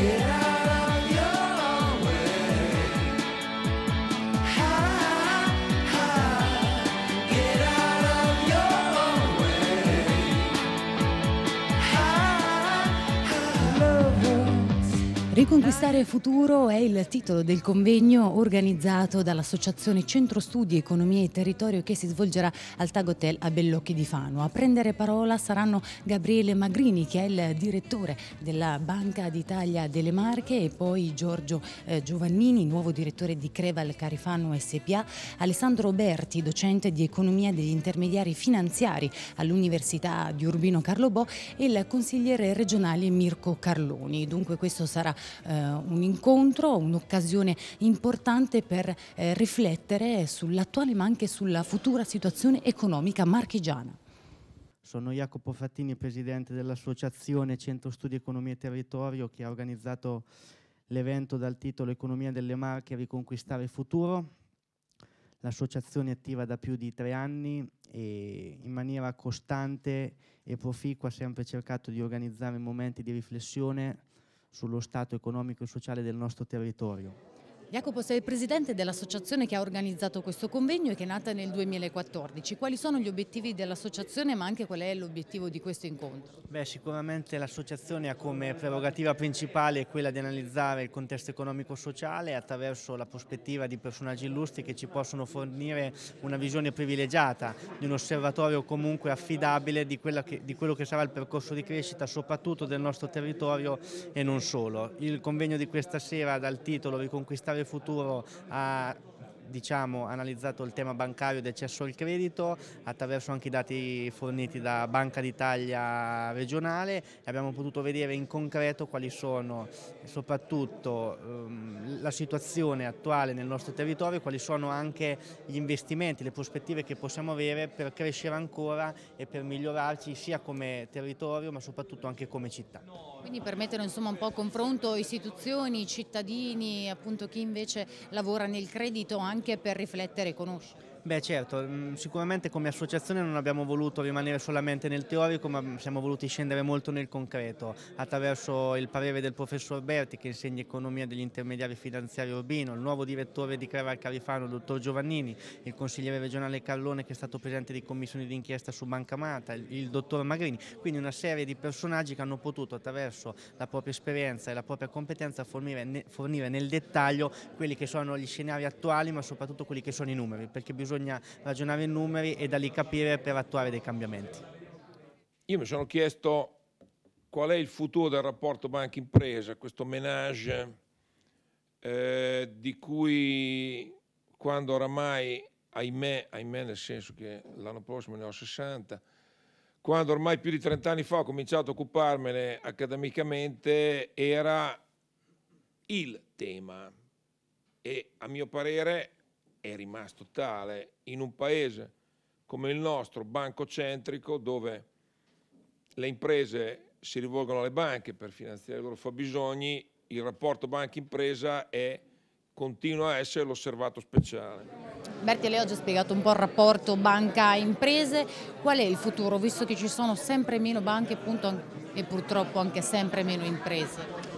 Yeah. Riconquistare futuro è il titolo del convegno organizzato dall'Associazione Centro Studi Economia e Territorio che si svolgerà al Tag Hotel a Bellocchi di Fano. A prendere parola saranno Gabriele Magrini che è il direttore della Banca d'Italia delle Marche e poi Giorgio eh, Giovannini, nuovo direttore di Creval Carifano SPA, Alessandro Berti, docente di Economia degli Intermediari Finanziari all'Università di Urbino Carlo Bo e il consigliere regionale Mirko Carloni. Dunque questo sarà eh, un incontro, un'occasione importante per eh, riflettere sull'attuale ma anche sulla futura situazione economica marchigiana. Sono Jacopo Fattini, presidente dell'Associazione Centro Studi Economia e Territorio che ha organizzato l'evento dal titolo Economia delle Marche, riconquistare il futuro. L'associazione è attiva da più di tre anni e in maniera costante e proficua ha sempre cercato di organizzare momenti di riflessione sullo stato economico e sociale del nostro territorio. Jacopo, sei il presidente dell'associazione che ha organizzato questo convegno e che è nata nel 2014. Quali sono gli obiettivi dell'associazione ma anche qual è l'obiettivo di questo incontro? Beh, sicuramente l'associazione ha come prerogativa principale quella di analizzare il contesto economico-sociale attraverso la prospettiva di personaggi illustri che ci possono fornire una visione privilegiata di un osservatorio comunque affidabile di, che, di quello che sarà il percorso di crescita soprattutto del nostro territorio e non solo. Il convegno di questa sera dal titolo Riconquistare futuro a diciamo, analizzato il tema bancario ed accesso al credito attraverso anche i dati forniti da Banca d'Italia regionale e abbiamo potuto vedere in concreto quali sono soprattutto ehm, la situazione attuale nel nostro territorio, quali sono anche gli investimenti, le prospettive che possiamo avere per crescere ancora e per migliorarci sia come territorio ma soprattutto anche come città. Quindi permettere insomma un po' a confronto istituzioni, cittadini, appunto chi invece lavora nel credito anche anche per riflettere e conoscere. Beh certo, mm, sicuramente come associazione non abbiamo voluto rimanere solamente nel teorico ma siamo voluti scendere molto nel concreto attraverso il parere del professor Berti che insegna economia degli intermediari finanziari urbino, il nuovo direttore di Creval Carifano, il dottor Giovannini, il consigliere regionale Carlone che è stato presidente di commissioni d'inchiesta su Banca Mata, il dottor Magrini, quindi una serie di personaggi che hanno potuto attraverso la propria esperienza e la propria competenza fornire, fornire nel dettaglio quelli che sono gli scenari attuali ma soprattutto quelli che sono i numeri perché bisogna bisogna ragionare in numeri e da lì capire per attuare dei cambiamenti. Io mi sono chiesto qual è il futuro del rapporto banca-impresa, questo menage eh, di cui quando oramai, ahimè, ahimè nel senso che l'anno prossimo ne ho 60, quando ormai più di 30 anni fa ho cominciato a occuparmene accademicamente, era il tema e a mio parere è rimasto tale in un paese come il nostro, bancocentrico, dove le imprese si rivolgono alle banche per finanziare i loro fabbisogni, il rapporto banca-impresa è continua a essere l'osservato speciale. Berti, lei oggi ha spiegato un po' il rapporto banca-imprese, qual è il futuro visto che ci sono sempre meno banche appunto, e purtroppo anche sempre meno imprese?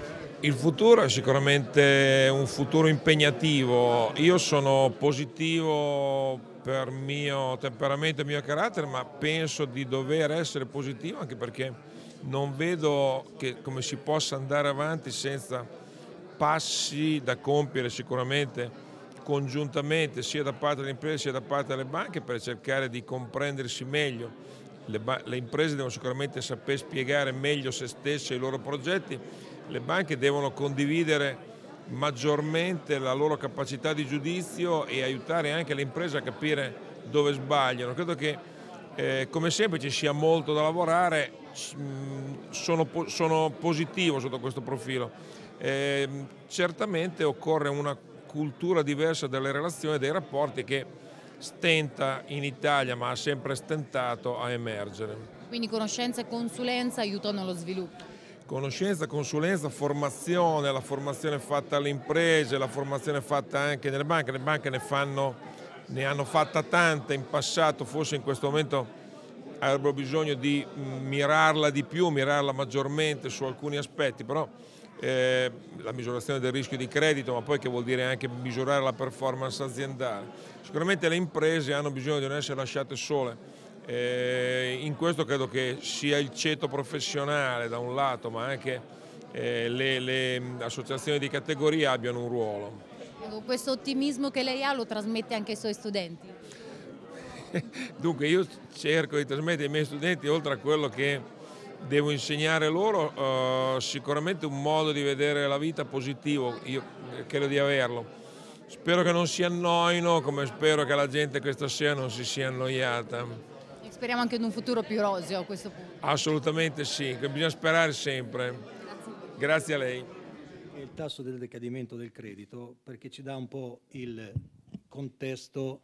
Il futuro è sicuramente un futuro impegnativo, io sono positivo per mio temperamento e mio carattere, ma penso di dover essere positivo anche perché non vedo che, come si possa andare avanti senza passi da compiere sicuramente congiuntamente sia da parte delle imprese sia da parte delle banche per cercare di comprendersi meglio. Le, le imprese devono sicuramente saper spiegare meglio se stesse i loro progetti le banche devono condividere maggiormente la loro capacità di giudizio e aiutare anche le imprese a capire dove sbagliano. Credo che eh, come sempre ci sia molto da lavorare, mm, sono, sono positivo sotto questo profilo. Eh, certamente occorre una cultura diversa delle relazioni e dei rapporti che stenta in Italia ma ha sempre stentato a emergere. Quindi conoscenza e consulenza aiutano lo sviluppo? conoscenza, consulenza, formazione, la formazione fatta alle imprese, la formazione fatta anche nelle banche, le banche ne, fanno, ne hanno fatta tanta in passato, forse in questo momento avrebbero bisogno di mm, mirarla di più, mirarla maggiormente su alcuni aspetti, però eh, la misurazione del rischio di credito, ma poi che vuol dire anche misurare la performance aziendale. Sicuramente le imprese hanno bisogno di non essere lasciate sole eh, in questo credo che sia il ceto professionale da un lato, ma anche eh, le, le associazioni di categoria abbiano un ruolo. Questo ottimismo che lei ha lo trasmette anche ai suoi studenti? Dunque io cerco di trasmettere ai miei studenti, oltre a quello che devo insegnare loro, eh, sicuramente un modo di vedere la vita positivo, io eh, credo di averlo. Spero che non si annoino, come spero che la gente questa sera non si sia annoiata speriamo anche in un futuro più roseo a questo punto. Assolutamente sì, bisogna sperare sempre. Grazie, Grazie a lei. Il tasso del decadimento del credito perché ci dà un po' il contesto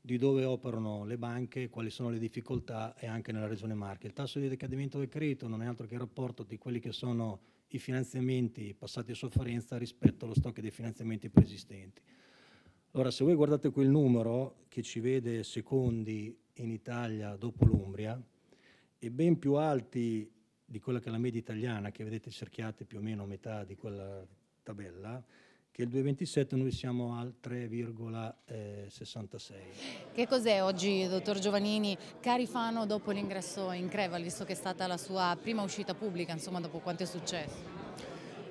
di dove operano le banche, quali sono le difficoltà e anche nella regione Marche. Il tasso di decadimento del credito non è altro che il rapporto di quelli che sono i finanziamenti passati a sofferenza rispetto allo stock dei finanziamenti preesistenti. Allora, se voi guardate quel numero che ci vede secondi in Italia dopo l'Umbria e ben più alti di quella che è la media italiana, che vedete cerchiate più o meno a metà di quella tabella, che il 2027 noi siamo al 3,66. Che cos'è oggi, dottor Giovannini, Carifano dopo l'ingresso in Creva, visto che è stata la sua prima uscita pubblica, insomma, dopo quanto è successo?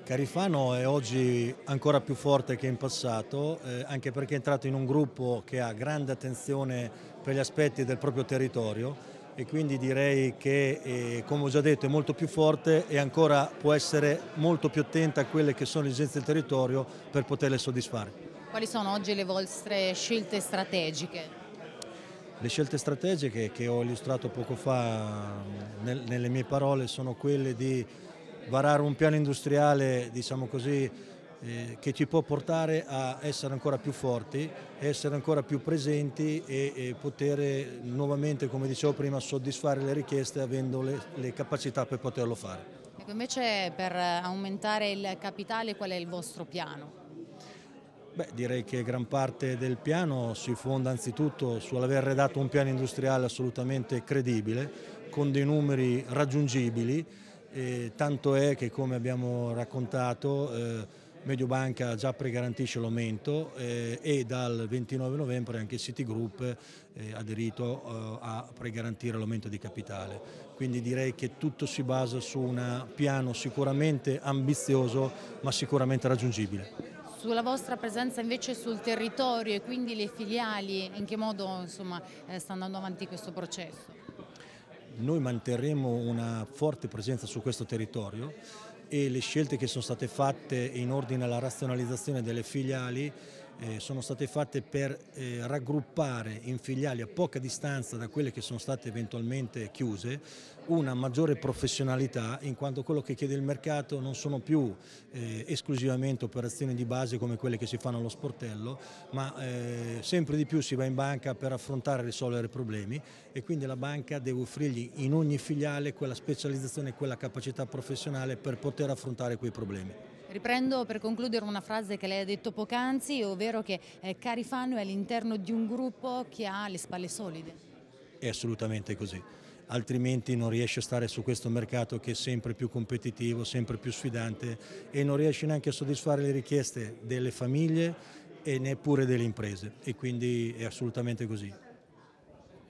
Carifano è oggi ancora più forte che in passato, eh, anche perché è entrato in un gruppo che ha grande attenzione per gli aspetti del proprio territorio e quindi direi che, eh, come ho già detto, è molto più forte e ancora può essere molto più attenta a quelle che sono le esigenze del territorio per poterle soddisfare. Quali sono oggi le vostre scelte strategiche? Le scelte strategiche che ho illustrato poco fa nel, nelle mie parole sono quelle di varare un piano industriale diciamo così, eh, che ci può portare a essere ancora più forti, essere ancora più presenti e, e poter eh, nuovamente, come dicevo prima, soddisfare le richieste avendo le, le capacità per poterlo fare. Ecco, invece per aumentare il capitale qual è il vostro piano? Beh, direi che gran parte del piano si fonda anzitutto sull'aver redatto un piano industriale assolutamente credibile, con dei numeri raggiungibili, e tanto è che come abbiamo raccontato eh, Mediobanca già pregarantisce l'aumento eh, e dal 29 novembre anche Citigroup eh, ha aderito eh, a pregarantire l'aumento di capitale. Quindi direi che tutto si basa su un piano sicuramente ambizioso ma sicuramente raggiungibile. Sulla vostra presenza invece sul territorio e quindi le filiali, in che modo insomma, eh, sta andando avanti questo processo? Noi manterremo una forte presenza su questo territorio e le scelte che sono state fatte in ordine alla razionalizzazione delle filiali eh, sono state fatte per eh, raggruppare in filiali a poca distanza da quelle che sono state eventualmente chiuse una maggiore professionalità in quanto quello che chiede il mercato non sono più eh, esclusivamente operazioni di base come quelle che si fanno allo sportello ma eh, sempre di più si va in banca per affrontare e risolvere problemi e quindi la banca deve offrirgli in ogni filiale quella specializzazione e quella capacità professionale per poter affrontare quei problemi. Riprendo per concludere una frase che lei ha detto poc'anzi, ovvero che eh, Carifano è all'interno di un gruppo che ha le spalle solide. È assolutamente così altrimenti non riesce a stare su questo mercato che è sempre più competitivo, sempre più sfidante e non riesce neanche a soddisfare le richieste delle famiglie e neppure delle imprese e quindi è assolutamente così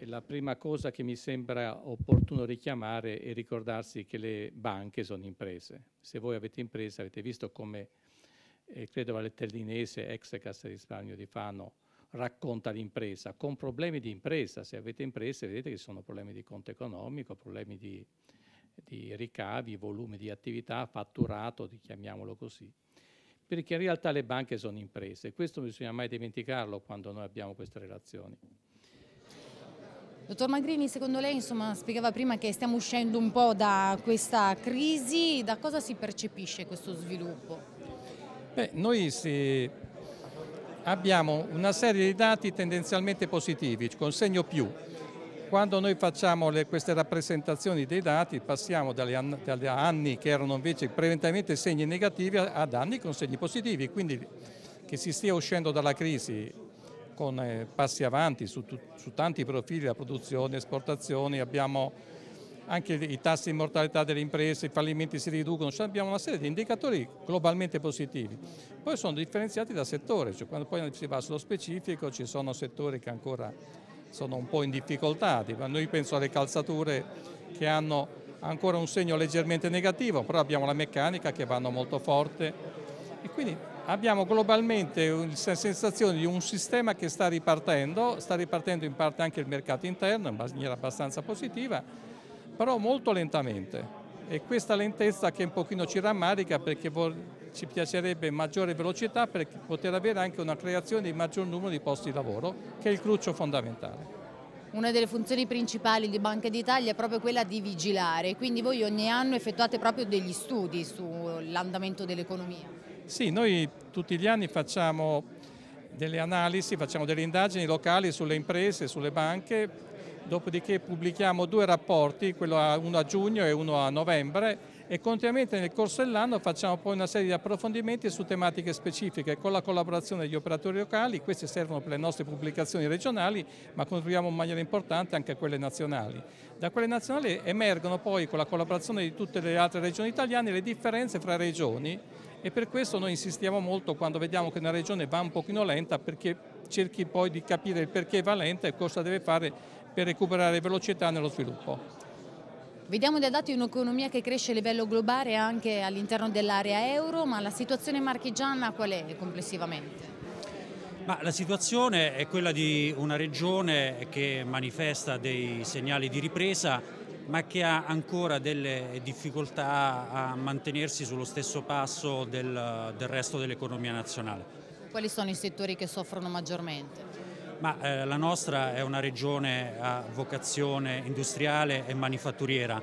la prima cosa che mi sembra opportuno richiamare è ricordarsi che le banche sono imprese. Se voi avete imprese, avete visto come, eh, credo la Letterdinese, ex Cassa di Risparmio di Fano, racconta l'impresa, con problemi di impresa. Se avete imprese vedete che ci sono problemi di conto economico, problemi di, di ricavi, volumi di attività, fatturato, chiamiamolo così perché in realtà le banche sono imprese. Questo non bisogna mai dimenticarlo quando noi abbiamo queste relazioni. Dottor Magrini, secondo lei insomma, spiegava prima che stiamo uscendo un po' da questa crisi, da cosa si percepisce questo sviluppo? Beh, noi si... abbiamo una serie di dati tendenzialmente positivi, con segno più. Quando noi facciamo le, queste rappresentazioni dei dati passiamo dagli an anni che erano invece prevalentemente segni negativi ad anni con segni positivi, quindi che si stia uscendo dalla crisi con eh, passi avanti su, su tanti profili, la produzione, esportazioni, abbiamo anche i tassi di mortalità delle imprese, i fallimenti si riducono, cioè abbiamo una serie di indicatori globalmente positivi. Poi sono differenziati da settore, cioè quando poi si va sullo specifico ci sono settori che ancora sono un po' in difficoltà, noi penso alle calzature che hanno ancora un segno leggermente negativo, però abbiamo la meccanica che vanno molto forte e quindi abbiamo globalmente la sensazione di un sistema che sta ripartendo, sta ripartendo in parte anche il mercato interno in maniera abbastanza positiva, però molto lentamente. E questa lentezza che un pochino ci rammarica perché ci piacerebbe maggiore velocità per poter avere anche una creazione di maggior numero di posti di lavoro, che è il cruccio fondamentale. Una delle funzioni principali di Banca d'Italia è proprio quella di vigilare, quindi voi ogni anno effettuate proprio degli studi sull'andamento dell'economia. Sì, noi tutti gli anni facciamo delle analisi, facciamo delle indagini locali sulle imprese, sulle banche, dopodiché pubblichiamo due rapporti, uno a giugno e uno a novembre e continuamente nel corso dell'anno facciamo poi una serie di approfondimenti su tematiche specifiche con la collaborazione degli operatori locali, queste servono per le nostre pubblicazioni regionali ma contribuiamo in maniera importante anche a quelle nazionali. Da quelle nazionali emergono poi con la collaborazione di tutte le altre regioni italiane le differenze fra regioni e per questo noi insistiamo molto quando vediamo che una regione va un pochino lenta perché cerchi poi di capire il perché va lenta e cosa deve fare per recuperare velocità nello sviluppo. Vediamo dai dati un'economia che cresce a livello globale anche all'interno dell'area euro, ma la situazione marchigiana qual è complessivamente? Ma la situazione è quella di una regione che manifesta dei segnali di ripresa ma che ha ancora delle difficoltà a mantenersi sullo stesso passo del, del resto dell'economia nazionale. Quali sono i settori che soffrono maggiormente? Ma eh, la nostra è una regione a vocazione industriale e manifatturiera.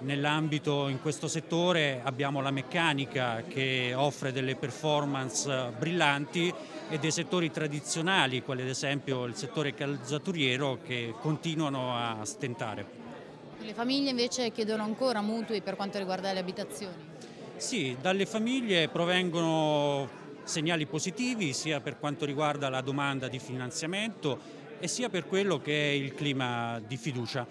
Nell'ambito in questo settore abbiamo la meccanica che offre delle performance brillanti e dei settori tradizionali, quali ad esempio il settore calzaturiero, che continuano a stentare. Le famiglie invece chiedono ancora mutui per quanto riguarda le abitazioni? Sì, dalle famiglie provengono segnali positivi sia per quanto riguarda la domanda di finanziamento e sia per quello che è il clima di fiducia.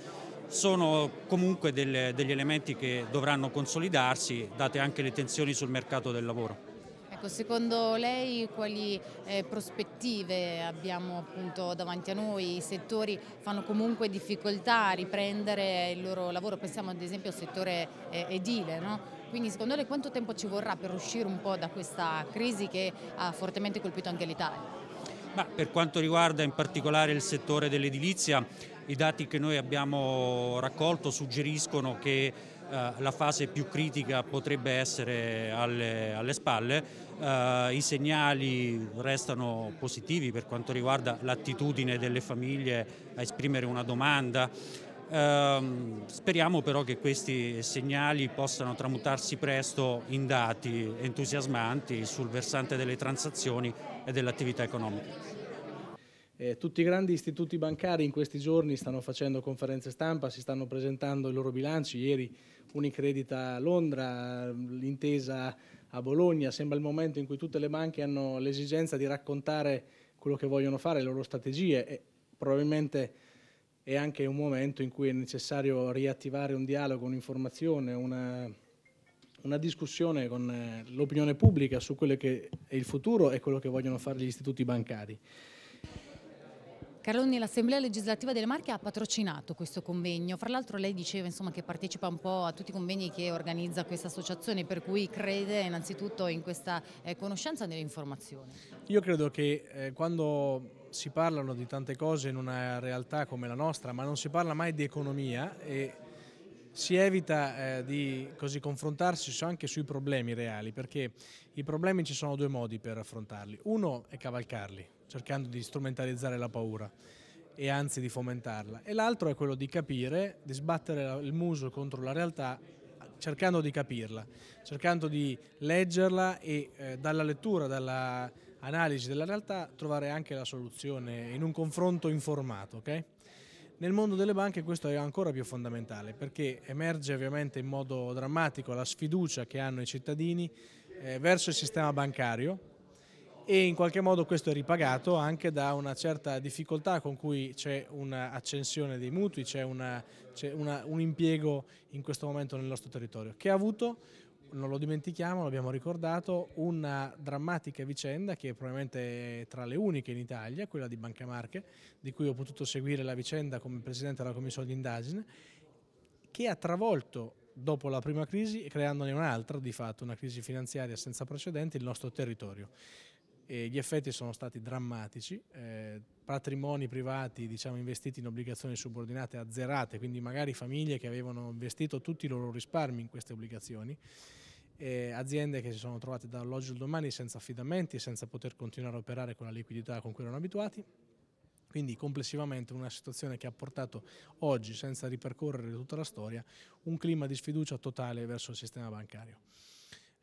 Sono comunque delle, degli elementi che dovranno consolidarsi, date anche le tensioni sul mercato del lavoro. Ecco, secondo lei quali eh, prospettive abbiamo appunto davanti a noi? I settori fanno comunque difficoltà a riprendere il loro lavoro, pensiamo ad esempio al settore eh, edile, no? Quindi secondo lei quanto tempo ci vorrà per uscire un po' da questa crisi che ha fortemente colpito anche l'Italia? Ma per quanto riguarda in particolare il settore dell'edilizia, i dati che noi abbiamo raccolto suggeriscono che eh, la fase più critica potrebbe essere alle, alle spalle, eh, i segnali restano positivi per quanto riguarda l'attitudine delle famiglie a esprimere una domanda, Ehm, speriamo però che questi segnali possano tramutarsi presto in dati entusiasmanti sul versante delle transazioni e dell'attività economica. Eh, tutti i grandi istituti bancari in questi giorni stanno facendo conferenze stampa, si stanno presentando i loro bilanci. Ieri Unicredit a Londra, l'intesa a Bologna. Sembra il momento in cui tutte le banche hanno l'esigenza di raccontare quello che vogliono fare, le loro strategie e probabilmente è anche un momento in cui è necessario riattivare un dialogo, un'informazione, una, una discussione con eh, l'opinione pubblica su quello che è il futuro e quello che vogliono fare gli istituti bancari. Carloni, l'Assemblea legislativa delle Marche ha patrocinato questo convegno, fra l'altro lei diceva insomma, che partecipa un po' a tutti i convegni che organizza questa associazione, per cui crede innanzitutto in questa eh, conoscenza nell'informazione. Io credo che eh, quando si parlano di tante cose in una realtà come la nostra, ma non si parla mai di economia e si evita eh, di così confrontarsi anche sui problemi reali, perché i problemi ci sono due modi per affrontarli. Uno è cavalcarli, cercando di strumentalizzare la paura e anzi di fomentarla, e l'altro è quello di capire, di sbattere il muso contro la realtà cercando di capirla, cercando di leggerla e eh, dalla lettura, dalla analisi della realtà trovare anche la soluzione in un confronto informato. Okay? Nel mondo delle banche questo è ancora più fondamentale perché emerge ovviamente in modo drammatico la sfiducia che hanno i cittadini eh, verso il sistema bancario e in qualche modo questo è ripagato anche da una certa difficoltà con cui c'è un'accensione dei mutui, c'è un impiego in questo momento nel nostro territorio che ha avuto non lo dimentichiamo, l'abbiamo ricordato, una drammatica vicenda che è probabilmente tra le uniche in Italia, quella di Banca Marche, di cui ho potuto seguire la vicenda come Presidente della Commissione d'indagine, che ha travolto dopo la prima crisi, creandone un'altra, di fatto una crisi finanziaria senza precedenti, il nostro territorio e gli effetti sono stati drammatici, eh, patrimoni privati diciamo, investiti in obbligazioni subordinate azzerate, quindi magari famiglie che avevano investito tutti i loro risparmi in queste obbligazioni, eh, aziende che si sono trovate dall'oggi al domani senza affidamenti, e senza poter continuare a operare con la liquidità con cui erano abituati. Quindi complessivamente una situazione che ha portato oggi, senza ripercorrere tutta la storia, un clima di sfiducia totale verso il sistema bancario.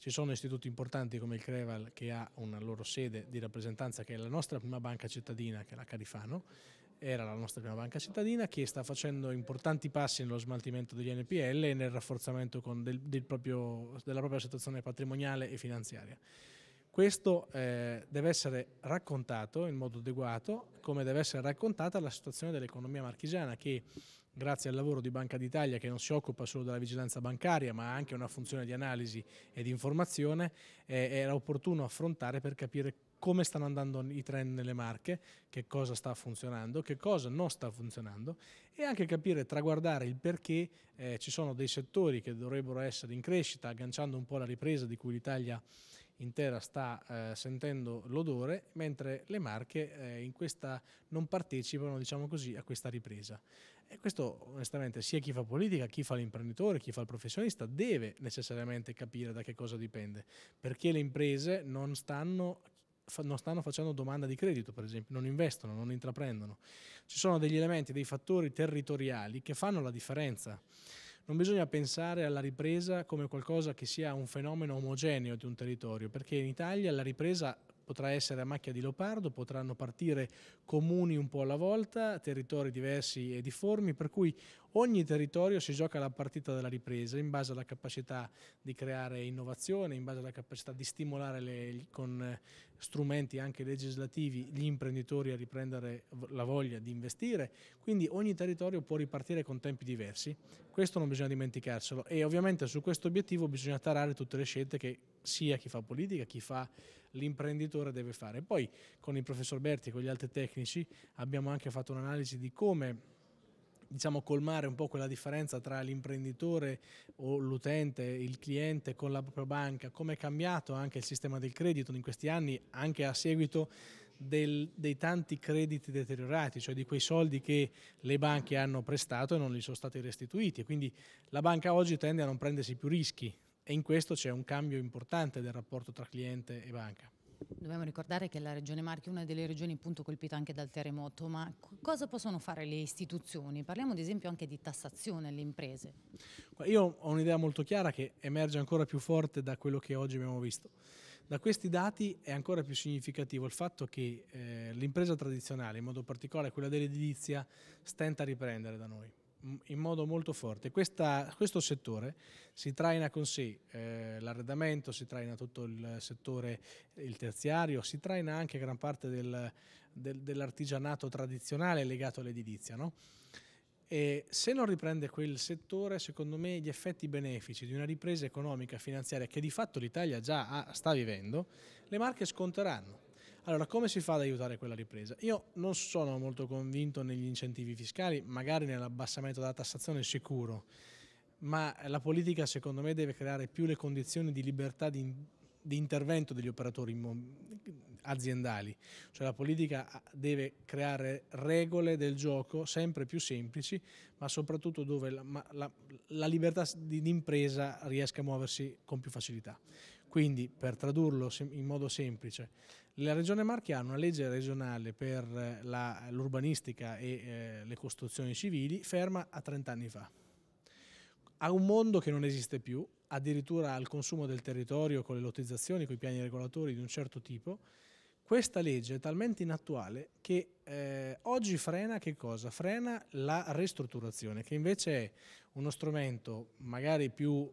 Ci sono istituti importanti come il Creval che ha una loro sede di rappresentanza che è la nostra prima banca cittadina, che è la Carifano, era la nostra prima banca cittadina, che sta facendo importanti passi nello smaltimento degli NPL e nel rafforzamento del, del proprio, della propria situazione patrimoniale e finanziaria. Questo eh, deve essere raccontato in modo adeguato, come deve essere raccontata la situazione dell'economia marchigiana che grazie al lavoro di Banca d'Italia che non si occupa solo della vigilanza bancaria ma ha anche una funzione di analisi e di informazione, eh, era opportuno affrontare per capire come stanno andando i trend nelle marche, che cosa sta funzionando, che cosa non sta funzionando e anche capire, traguardare il perché eh, ci sono dei settori che dovrebbero essere in crescita, agganciando un po' la ripresa di cui l'Italia intera sta eh, sentendo l'odore, mentre le Marche eh, questa, non partecipano diciamo così, a questa ripresa. E questo onestamente sia chi fa politica, chi fa l'imprenditore, chi fa il professionista deve necessariamente capire da che cosa dipende, perché le imprese non stanno non stanno facendo domanda di credito, per esempio, non investono, non intraprendono. Ci sono degli elementi, dei fattori territoriali che fanno la differenza non bisogna pensare alla ripresa come qualcosa che sia un fenomeno omogeneo di un territorio, perché in Italia la ripresa potrà essere a macchia di leopardo, potranno partire comuni un po' alla volta, territori diversi e difformi, per cui Ogni territorio si gioca la partita della ripresa in base alla capacità di creare innovazione, in base alla capacità di stimolare le, con eh, strumenti anche legislativi gli imprenditori a riprendere la voglia di investire, quindi ogni territorio può ripartire con tempi diversi, questo non bisogna dimenticarselo e ovviamente su questo obiettivo bisogna tarare tutte le scelte che sia chi fa politica, chi fa l'imprenditore deve fare. Poi con il professor Berti e con gli altri tecnici abbiamo anche fatto un'analisi di come diciamo, colmare un po' quella differenza tra l'imprenditore o l'utente, il cliente con la propria banca, come è cambiato anche il sistema del credito in questi anni, anche a seguito del, dei tanti crediti deteriorati, cioè di quei soldi che le banche hanno prestato e non gli sono stati restituiti. quindi la banca oggi tende a non prendersi più rischi e in questo c'è un cambio importante del rapporto tra cliente e banca. Dobbiamo ricordare che la Regione Marche è una delle regioni appunto colpita anche dal terremoto, ma cosa possono fare le istituzioni? Parliamo ad esempio anche di tassazione alle imprese. Io ho un'idea molto chiara che emerge ancora più forte da quello che oggi abbiamo visto. Da questi dati è ancora più significativo il fatto che eh, l'impresa tradizionale, in modo particolare quella dell'edilizia, stenta a riprendere da noi in modo molto forte. Questa, questo settore si traina con sé eh, l'arredamento, si traina tutto il settore il terziario, si traina anche gran parte del, del, dell'artigianato tradizionale legato all'edilizia. No? E se non riprende quel settore, secondo me gli effetti benefici di una ripresa economica e finanziaria che di fatto l'Italia già ha, sta vivendo, le marche sconteranno allora, come si fa ad aiutare quella ripresa? Io non sono molto convinto negli incentivi fiscali, magari nell'abbassamento della tassazione sicuro, ma la politica secondo me deve creare più le condizioni di libertà di, di intervento degli operatori aziendali, cioè la politica ah, deve creare regole del gioco sempre più semplici, ma soprattutto dove la, la, la libertà di impresa riesca a muoversi con più facilità. Quindi, per tradurlo in modo semplice, la Regione Marche ha una legge regionale per eh, l'urbanistica e eh, le costruzioni civili ferma a 30 anni fa. Ha un mondo che non esiste più, addirittura al consumo del territorio con le lottizzazioni, con i piani regolatori di un certo tipo. Questa legge è talmente inattuale che eh, oggi frena che cosa? Frena la ristrutturazione, che invece è uno strumento magari più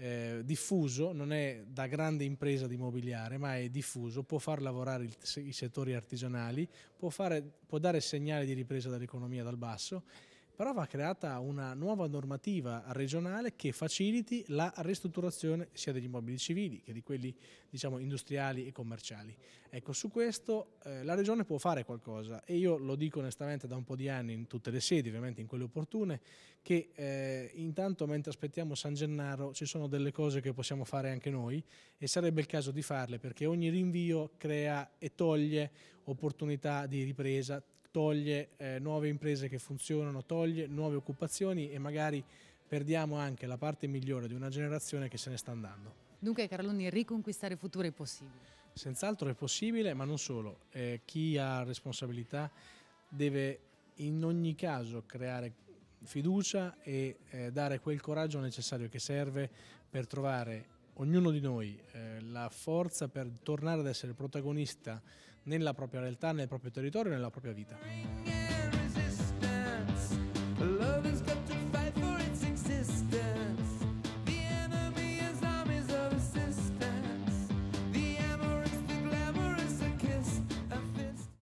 eh, diffuso, non è da grande impresa di immobiliare, ma è diffuso, può far lavorare il, i settori artigianali, può, fare, può dare segnali di ripresa dell'economia dal basso però va creata una nuova normativa regionale che faciliti la ristrutturazione sia degli immobili civili che di quelli diciamo, industriali e commerciali. Ecco, su questo eh, la regione può fare qualcosa e io lo dico onestamente da un po' di anni in tutte le sedi, ovviamente in quelle opportune, che eh, intanto mentre aspettiamo San Gennaro ci sono delle cose che possiamo fare anche noi e sarebbe il caso di farle perché ogni rinvio crea e toglie opportunità di ripresa, toglie eh, nuove imprese che funzionano, toglie nuove occupazioni e magari perdiamo anche la parte migliore di una generazione che se ne sta andando. Dunque Carloni, riconquistare il futuro è possibile? Senz'altro è possibile, ma non solo. Eh, chi ha responsabilità deve in ogni caso creare fiducia e eh, dare quel coraggio necessario che serve per trovare ognuno di noi eh, la forza per tornare ad essere protagonista nella propria realtà, nel proprio territorio, nella propria vita.